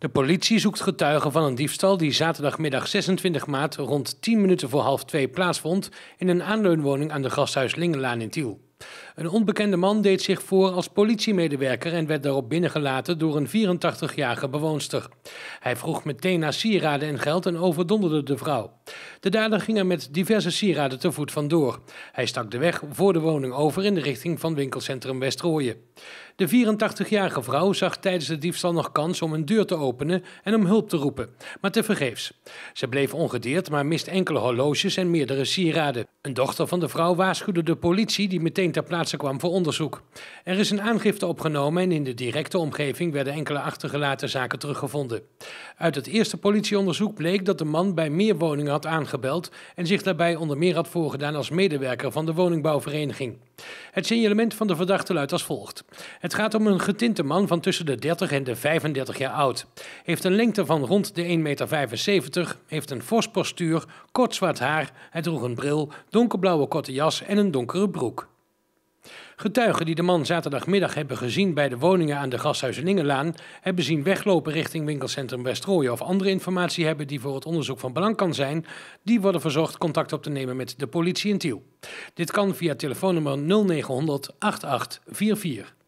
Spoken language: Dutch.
De politie zoekt getuigen van een diefstal die zaterdagmiddag 26 maart rond 10 minuten voor half 2 plaatsvond in een aanleunwoning aan de gasthuis Lingelaan in Tiel. Een onbekende man deed zich voor als politiemedewerker en werd daarop binnengelaten door een 84-jarige bewoonster. Hij vroeg meteen naar sieraden en geld en overdonderde de vrouw. De dader ging er met diverse sieraden te voet vandoor. Hij stak de weg voor de woning over in de richting van winkelcentrum Westrooien. De 84-jarige vrouw zag tijdens de diefstal nog kans om een deur te openen en om hulp te roepen, maar tevergeefs. Ze bleef ongedeerd, maar mist enkele horloges en meerdere sieraden. Een dochter van de vrouw waarschuwde de politie, die meteen ter plaatse kwam voor onderzoek. Er is een aangifte opgenomen en in de directe omgeving werden enkele achtergelaten zaken teruggevonden. Uit het eerste politieonderzoek bleek dat de man bij meer woningen had aangebeld en zich daarbij onder meer had voorgedaan als medewerker van de woningbouwvereniging. Het signalement van de verdachte luidt als volgt. Het gaat om een getinte man van tussen de 30 en de 35 jaar oud. Heeft een lengte van rond de 1,75 meter, heeft een fors postuur, kort zwart haar, hij droeg een bril, donkerblauwe korte jas en een donkere broek. Getuigen die de man zaterdagmiddag hebben gezien bij de woningen aan de Lingelaan, hebben zien weglopen richting winkelcentrum Westrooien of andere informatie hebben die voor het onderzoek van belang kan zijn, die worden verzocht contact op te nemen met de politie in Tiel. Dit kan via telefoonnummer 0900 8844.